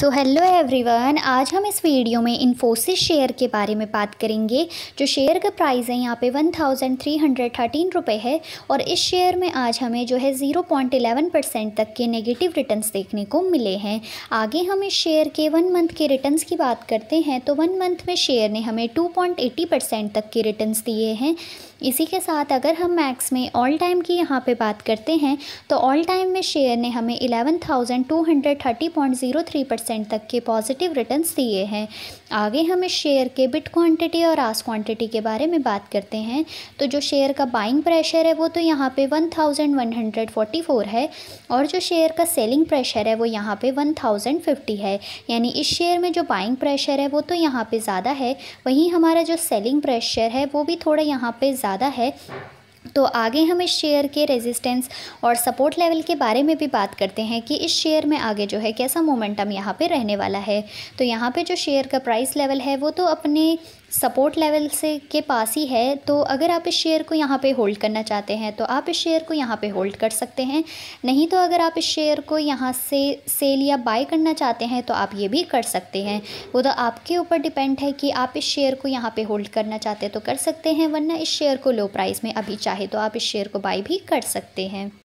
so hello everyone आज हम इस वीडियो में इन्फोसिस शेयर के बारे में बात करेंगे जो शेयर का प्राइस है यहाँ पे one thousand three hundred thirteen रुपये है और इस शेयर में आज हमें जो है ज़ीरो पॉइंट इलेवन परसेंट तक के नेगेटिव रिटर्न्स देखने को मिले हैं आगे हम इस शेयर के वन मंथ के रिटर्न की बात करते हैं तो वन मंथ में शेयर ने हमें टू पॉइंट परसेंट तक के रिटर्न दिए हैं इसी के साथ अगर हम मैक्स में ऑल टाइम की यहाँ पे बात करते हैं तो ऑल टाइम में शेयर ने हमें eleven thousand two hundred thirty point zero three percent percent तक के पॉजिटिव रिटर्न्स दिए हैं आगे हम इस शेयर के बिट क्वांटिटी और आस क्वांटिटी के बारे में बात करते हैं तो जो शेयर का बाइंग प्रेशर है वो तो यहाँ पे one thousand one hundred forty four है और जो शेयर का सेलिंग प्रेशर है वो यहाँ पे वन थाउजेंड फिफ्टी है यानी इस शेयर में जो बाइंग प्रेशर है वो तो यहाँ पे ज़्यादा है वहीं हमारा जो सेलिंग प्रेशर है वो भी थोड़ा यहाँ पे ज़्यादा है तो आगे हम इस शेयर के रेजिस्टेंस और सपोर्ट लेवल के बारे में भी बात करते हैं कि इस शेयर में आगे जो है कैसा मोमेंटम यहाँ पे रहने वाला है तो यहाँ पे जो शेयर का प्राइस लेवल है वो तो अपने सपोर्ट लेवल से के पास ही है तो अगर आप इस शेयर को यहाँ पे होल्ड करना चाहते हैं तो आप इस शेयर को यहाँ पे होल्ड कर सकते हैं नहीं तो अगर आप इस शेयर को यहाँ से सेल या बाय करना चाहते हैं तो आप ये भी कर सकते हैं वो तो आपके ऊपर डिपेंड है कि आप इस शेयर को यहाँ पे होल्ड करना चाहते हैं तो कर सकते हैं वरना इस शेयर को लो प्राइस में अभी चाहे तो आप इस शेयर को बाई भी कर सकते हैं